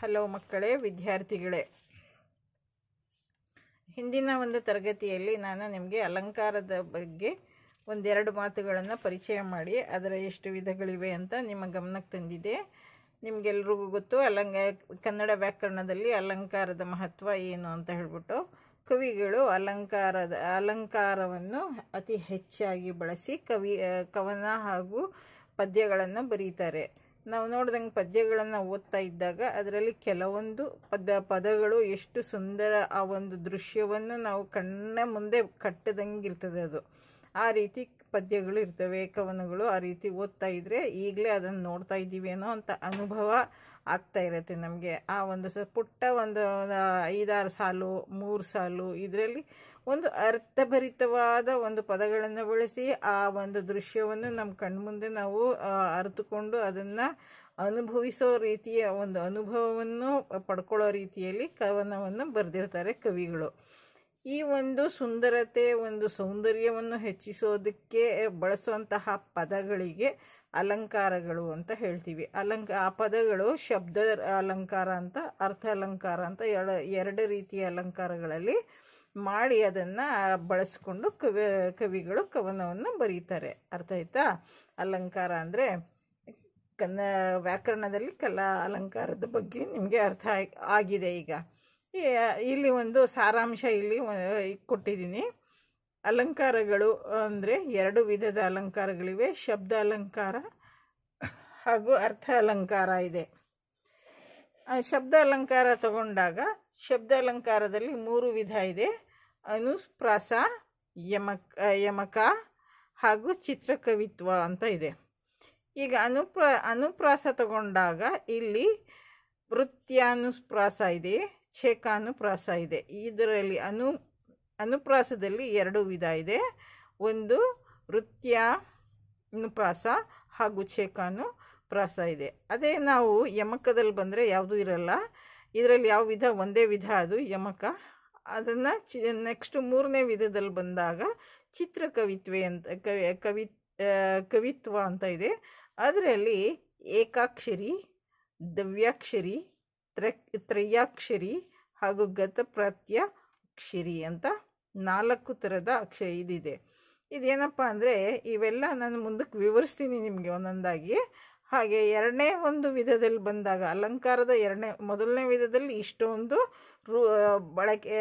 hello ಮಕ್ಕಳೇ ವಿದ್ಯಾರ್ಥಿಗಳೇ ಹಿಂದಿನ ಒಂದು ತರಗತಿಯಲ್ಲಿ ನಾನು ನಿಮಗೆ ಅಲಂಕಾರದ ಬಗ್ಗೆ ಒಂದೆರಡು ಮಾತುಗಳನ್ನು ಪರಿಚಯ ಮಾಡಿ ಅದರ ಎಷ್ಟು ವಿಧಗಳಿವೆ ಅಂತ ನಿಮ್ಮ ಗಮನಕ್ಕೆ ತಂದಿದೆ ನಿಮಗೆಲ್ರಿಗೂ ಗೊತ್ತು ಅಲಂಗ ಕನ್ನಡ ವ್ಯಾಕರಣದಲ್ಲಿ ಅಲಂಕಾರದ ಮಹತ್ವ ಏನು ಅಂತ ಹೇಳ್ಬಿಟ್ಟು ಕವಿಗಳು ಅಲಂಕಾರದ ಅಲಂಕಾರವನ್ನು ಅತಿ ಹೆಚ್ಚಾಗಿ ಬಳಸಿ ಕವಿ ಕವನ ಹಾಗೂ ಪದ್ಯಗಳನ್ನು ಬರೀತಾರೆ ನಾವು ನೋಡಿದಂಗೆ ಪದ್ಯಗಳನ್ನು ಓದ್ತಾ ಇದ್ದಾಗ ಅದರಲ್ಲಿ ಕೆಲವೊಂದು ಪದ ಪದಗಳು ಎಷ್ಟು ಸುಂದರ ಆ ಒಂದು ದೃಶ್ಯವನ್ನು ನಾವು ಕಣ್ಣ ಮುಂದೆ ಕಟ್ಟದಂಗೆ ಇರ್ತದೆ ಅದು ಆ ರೀತಿ ಪದ್ಯಗಳು ಇರ್ತವೆ ಕವನಗಳು ಆ ರೀತಿ ಓದ್ತಾ ಇದ್ರೆ ಈಗಲೇ ಅದನ್ನು ನೋಡ್ತಾ ಇದ್ದೀವೇನೋ ಅಂತ ಅನುಭವ ಆಗ್ತಾ ಇರುತ್ತೆ ನಮಗೆ ಆ ಒಂದು ಸ ಪುಟ್ಟ ಒಂದು ಐದಾರು ಸಾಲು ಮೂರು ಸಾಲು ಇದರಲ್ಲಿ ಒಂದು ಅರ್ಥಭರಿತವಾದ ಒಂದು ಪದಗಳನ್ನು ಬಳಸಿ ಆ ಒಂದು ದೃಶ್ಯವನ್ನು ನಮ್ಮ ಕಣ್ಮುಂದೆ ನಾವು ಅರಿತುಕೊಂಡು ಅದನ್ನು ಅನುಭವಿಸೋ ರೀತಿಯ ಒಂದು ಅನುಭವವನ್ನು ಪಡ್ಕೊಳ್ಳೋ ರೀತಿಯಲ್ಲಿ ಕವನವನ್ನು ಬರೆದಿರ್ತಾರೆ ಕವಿಗಳು ಈ ಒಂದು ಸುಂದರತೆ ಒಂದು ಸೌಂದರ್ಯವನ್ನು ಹೆಚ್ಚಿಸೋದಕ್ಕೆ ಬಳಸುವಂತಹ ಪದಗಳಿಗೆ ಅಲಂಕಾರಗಳು ಅಂತ ಹೇಳ್ತೀವಿ ಅಲಂಕ ಆ ಪದಗಳು ಶಬ್ದ ಅಲಂಕಾರ ಅಂತ ಅರ್ಥ ಅಲಂಕಾರ ಅಂತ ಎರಡು ಎರಡು ರೀತಿಯ ಅಲಂಕಾರಗಳಲ್ಲಿ ಮಾಡಿ ಅದನ್ನು ಬಳಸ್ಕೊಂಡು ಕವಿ ಕವಿಗಳು ಕವನವನ್ನು ಬರೀತಾರೆ ಅರ್ಥ ಆಯ್ತಾ ಅಲಂಕಾರ ಅಂದರೆ ಕನ್ನ ವ್ಯಾಕರಣದಲ್ಲಿ ಕಲಾ ಅಲಂಕಾರದ ಬಗ್ಗೆ ನಿಮಗೆ ಅರ್ಥ ಆಗಿದೆ ಈಗ ಇಲ್ಲಿ ಒಂದು ಸಾರಾಂಶ ಇಲ್ಲಿ ಕೊಟ್ಟಿದ್ದೀನಿ ಅಲಂಕಾರಗಳು ಅಂದರೆ ಎರಡು ವಿಧದ ಅಲಂಕಾರಗಳಿವೆ ಶಬ್ದ ಅಲಂಕಾರ ಹಾಗೂ ಅರ್ಥ ಅಲಂಕಾರ ಇದೆ ಶಬ್ದ ಅಲಂಕಾರ ತಗೊಂಡಾಗ ಶಬ್ದಾಲಂಕಾರದಲ್ಲಿ ಮೂರು ವಿಧ ಇದೆ ಅನುಪ್ರಾಸ ಯಮಕ ಯಮಕ ಹಾಗೂ ಚಿತ್ರಕವಿತ್ವ ಅಂತ ಇದೆ ಈಗ ಅನುಪ್ರ ಅನುಪ್ರಾಸ ತಗೊಂಡಾಗ ಇಲ್ಲಿ ವೃತ್ಯಾನುಪ್ರಾಸ ಇದೆ ಛೇಕಾನುಪ್ರಾಸ ಇದೆ ಇದರಲ್ಲಿ ಅನು ಅನುಪ್ರಾಸದಲ್ಲಿ ಎರಡು ವಿಧ ಇದೆ ಒಂದು ಅನುಪ್ರಾಸ ಹಾಗೂ ಛೇಕಾನುಪ್ರಾಸ ಇದೆ ಅದೇ ನಾವು ಯಮಕದಲ್ಲಿ ಬಂದರೆ ಯಾವುದೂ ಇರಲ್ಲ ಇದರಲ್ಲಿ ಯಾವ ವಿಧ ಒಂದೇ ವಿಧ ಅದು ಯಮಕ ಅದನ್ನು ಚಿ ನೆಕ್ಸ್ಟು ಮೂರನೇ ವಿಧದಲ್ಲಿ ಬಂದಾಗ ಚಿತ್ರ ಕವಿತ್ವೆ ಅಂತ ಕವಿ ಕವಿ ಕವಿತ್ವ ಅಂತ ಇದೆ ಅದರಲ್ಲಿ ಏಕಾಕ್ಷರಿ ದವ್ಯಾಕ್ಷರಿ ತ್ರ ತ್ರಯಾಕ್ಷರಿ ಹಾಗೂ ಗತಪ್ರತ್ಯಕ್ಷರಿ ಅಂತ ನಾಲ್ಕು ಥರದ ಅಕ್ಷ ಇದಿದೆ ಇದೇನಪ್ಪ ಅಂದರೆ ಇವೆಲ್ಲ ನಾನು ಮುಂದಕ್ಕೆ ವಿವರಿಸ್ತೀನಿ ನಿಮಗೆ ಒಂದೊಂದಾಗಿ ಹಾಗೆ ಎರಡನೇ ಒಂದು ವಿಧದಲ್ಲಿ ಬಂದಾಗ ಅಲಂಕಾರದ ಎರಡನೇ ಮೊದಲನೇ ವಿಧದಲ್ಲಿ ಇಷ್ಟೊಂದು ರೂ ಬಳಕೆ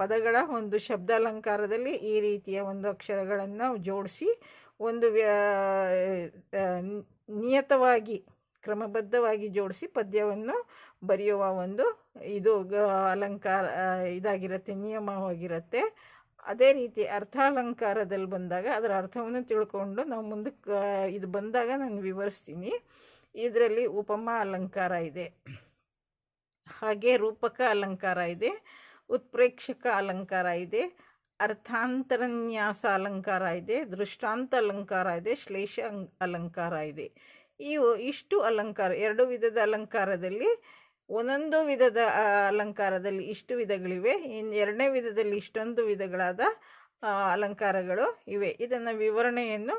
ಪದಗಳ ಒಂದು ಶಬ್ದ ಅಲಂಕಾರದಲ್ಲಿ ಈ ರೀತಿಯ ಒಂದು ಅಕ್ಷರಗಳನ್ನು ಜೋಡಿಸಿ ಒಂದು ನಿಯತವಾಗಿ ಕ್ರಮಬದ್ಧವಾಗಿ ಜೋಡಿಸಿ ಪದ್ಯವನ್ನು ಬರೆಯುವ ಒಂದು ಇದು ಅಲಂಕಾರ ಇದಾಗಿರುತ್ತೆ ನಿಯಮವಾಗಿರುತ್ತೆ ಅದೇ ರೀತಿ ಅರ್ಥಾಲಂಕಾರದಲ್ಲಿ ಬಂದಾಗ ಅದರ ಅರ್ಥವನ್ನು ತಿಳ್ಕೊಂಡು ನಾವು ಮುಂದಕ್ಕೆ ಇದು ಬಂದಾಗ ನಾನು ವಿವರಿಸ್ತೀನಿ ಇದರಲ್ಲಿ ಉಪಮ ಅಲಂಕಾರ ಇದೆ ಹಾಗೆ ರೂಪಕ ಅಲಂಕಾರ ಇದೆ ಉತ್ಪ್ರೇಕ್ಷಕ ಅಲಂಕಾರ ಇದೆ ಅರ್ಥಾಂತರನ್ಯಾಸ ಅಲಂಕಾರ ಇದೆ ದೃಷ್ಟಾಂತ ಅಲಂಕಾರ ಇದೆ ಶ್ಲೇಷ ಅಲಂಕಾರ ಇದೆ ಇವು ಇಷ್ಟು ಅಲಂಕಾರ ಎರಡು ವಿಧದ ಅಲಂಕಾರದಲ್ಲಿ ಒಂದೊಂದು ವಿಧದ ಅಲಂಕಾರದಲ್ಲಿ ಇಷ್ಟು ವಿಧಗಳಿವೆ ಇನ್ನು ಎರಡನೇ ವಿಧದಲ್ಲಿ ಇಷ್ಟೊಂದು ವಿಧಗಳಾದ ಅಲಂಕಾರಗಳು ಇವೆ ಇದನ್ನು ವಿವರಣೆಯನ್ನು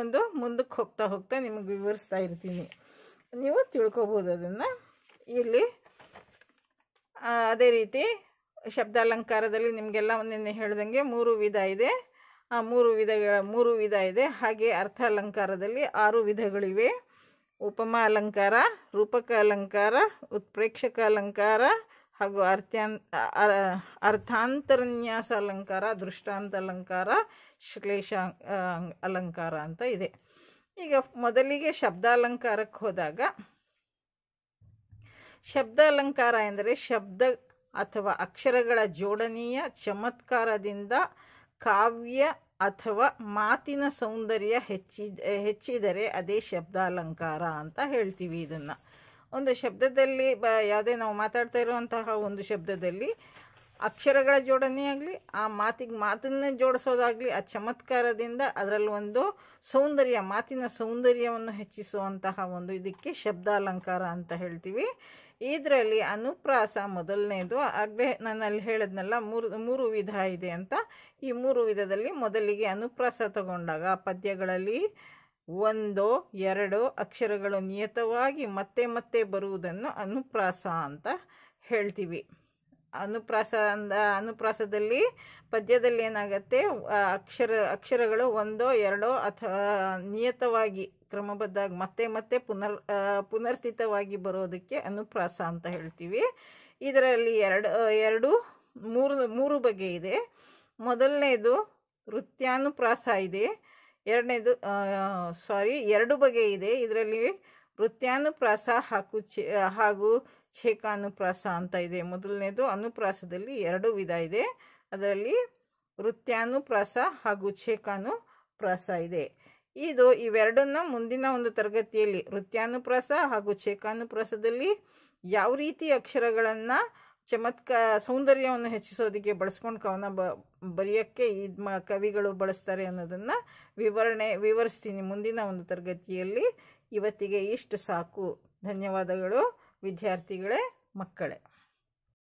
ಒಂದು ಮುಂದಕ್ಕೆ ಹೋಗ್ತಾ ಹೋಗ್ತಾ ನಿಮಗೆ ವಿವರಿಸ್ತಾ ಇರ್ತೀನಿ ನೀವು ತಿಳ್ಕೊಬೋದು ಅದನ್ನು ಇಲ್ಲಿ ಅದೇ ರೀತಿ ಶಬ್ದಾಲಂಕಾರದಲ್ಲಿ ನಿಮಗೆಲ್ಲ ನಿನ್ನೆ ಹೇಳ್ದಂಗೆ ಮೂರು ವಿಧ ಇದೆ ಆ ಮೂರು ವಿಧಗಳ ಮೂರು ವಿಧ ಇದೆ ಹಾಗೆ ಅರ್ಥ ಅಲಂಕಾರದಲ್ಲಿ ಆರು ವಿಧಗಳಿವೆ ಉಪಮ ಅಲಂಕಾರ ರೂಪಕ ಅಲಂಕಾರ ಉತ್ಪ್ರೇಕ್ಷಕ ಅಲಂಕಾರ ಹಾಗೂ ಅರ್ಥ್ಯಾನ್ ಅರ್ಥಾಂತರನ್ಯಾಸ ಅಲಂಕಾರ ದೃಷ್ಟಾಂತ ಅಲಂಕಾರ ಶ್ಲೇಷ ಅಲಂಕಾರ ಅಂತ ಇದೆ ಈಗ ಮೊದಲಿಗೆ ಶಬ್ದಾಲಂಕಾರಕ್ಕೆ ಹೋದಾಗ ಶಬ್ದ ಅಲಂಕಾರ ಎಂದರೆ ಶಬ್ದ ಅಥವಾ ಅಕ್ಷರಗಳ ಜೋಡಣೆಯ ಚಮತ್ಕಾರದಿಂದ ಕಾವ್ಯ ಅಥವಾ ಮಾತಿನ ಸೌಂದರ್ಯ ಹೆಚ್ಚಿದ ಹೆಚ್ಚಿದರೆ ಅದೇ ಶಬ್ದಾಲಂಕಾರ ಅಂತ ಹೇಳ್ತೀವಿ ಇದನ್ನು ಒಂದು ಶಬ್ದದಲ್ಲಿ ಬ ಯಾವುದೇ ನಾವು ಮಾತಾಡ್ತಾ ಇರುವಂತಹ ಒಂದು ಶಬ್ದದಲ್ಲಿ ಅಕ್ಷರಗಳ ಜೋಡಣೆ ಆಗಲಿ ಆ ಮಾತಿಗೆ ಮಾತನ್ನೇ ಜೋಡಿಸೋದಾಗಲಿ ಆ ಚಮತ್ಕಾರದಿಂದ ಅದರಲ್ಲಿ ಒಂದು ಸೌಂದರ್ಯ ಮಾತಿನ ಸೌಂದರ್ಯವನ್ನು ಹೆಚ್ಚಿಸುವಂತಹ ಒಂದು ಇದಕ್ಕೆ ಶಬ್ದಾಲಂಕಾರ ಅಂತ ಹೇಳ್ತೀವಿ ಇದರಲ್ಲಿ ಅನುಪ್ರಾಸ ಮೊದಲನೇದು ಆಗಲೇ ನನ್ನಲ್ಲಿ ಹೇಳಿದ್ನಲ್ಲ ಮೂರು ಮೂರು ವಿಧ ಇದೆ ಅಂತ ಈ ಮೂರು ವಿಧದಲ್ಲಿ ಮೊದಲಿಗೆ ಅನುಪ್ರಾಸ ತಗೊಂಡಾಗ ಪದ್ಯಗಳಲ್ಲಿ ಒಂದೋ ಎರಡೋ ಅಕ್ಷರಗಳು ನಿಯತವಾಗಿ ಮತ್ತೆ ಮತ್ತೆ ಬರುವುದನ್ನು ಅನುಪ್ರಾಸ ಅಂತ ಹೇಳ್ತೀವಿ ಅನುಪ್ರಾಸ ಅಂದ ಅನುಪ್ರಾಸದಲ್ಲಿ ಪದ್ಯದಲ್ಲಿ ಏನಾಗುತ್ತೆ ಅಕ್ಷರ ಅಕ್ಷರಗಳು ಒಂದೋ ಎರಡೋ ಅಥವಾ ನಿಯತವಾಗಿ ಕ್ರಮಬದ್ಧವಾಗಿ ಮತ್ತೆ ಮತ್ತೆ ಪುನರ್ ಪುನರ್ಸ್ಥಿತವಾಗಿ ಬರೋದಕ್ಕೆ ಅನುಪ್ರಾಸ ಅಂತ ಹೇಳ್ತೀವಿ ಇದರಲ್ಲಿ ಎರಡು ಎರಡು ಮೂರು ಮೂರು ಬಗೆ ಇದೆ ಮೊದಲನೇದು ನೃತ್ಯಾನುಪ್ರಾಸ ಇದೆ ಎರಡನೇದು ಸಾರಿ ಎರಡು ಬಗೆ ಇದೆ ಇದರಲ್ಲಿ ನೃತ್ಯಾನುಪ್ರಾಸ ಹಾಗೂ ಚಿ ಹಾಗೂ ಛೇಕಾನುಪ್ರಾಸ ಅಂತ ಇದೆ ಮೊದಲನೇದು ಅನುಪ್ರಾಸದಲ್ಲಿ ಎರಡು ವಿಧ ಇದೆ ಅದರಲ್ಲಿ ವೃತ್ಯಾನುಪ್ರಾಸ ಹಾಗೂ ಛೇಕಾನುಪ್ರಾಸ ಇದೆ ಇದು ಇವೆರಡನ್ನು ಮುಂದಿನ ಒಂದು ತರಗತಿಯಲ್ಲಿ ವೃತ್ತಾನುಪ್ರಾಸ ಹಾಗೂ ಛೇಕಾನುಪ್ರಾಸದಲ್ಲಿ ಯಾವ ರೀತಿ ಅಕ್ಷರಗಳನ್ನು ಚಮತ್ಕ ಸೌಂದರ್ಯವನ್ನು ಹೆಚ್ಚಿಸೋದಕ್ಕೆ ಬಳಸ್ಕೊಂಡು ಕವನ ಬ ಬರೆಯೋಕ್ಕೆ ಇದು ಮ ಕವಿಗಳು ಬಳಸ್ತಾರೆ ಅನ್ನೋದನ್ನು ವಿವರಣೆ ವಿವರಿಸ್ತೀನಿ ಮುಂದಿನ ಒಂದು ತರಗತಿಯಲ್ಲಿ ಇವತ್ತಿಗೆ ಇಷ್ಟು ಸಾಕು ಧನ್ಯವಾದಗಳು ವಿದ್ಯಾರ್ಥಿಗಳೇ ಮಕ್ಕಳೇ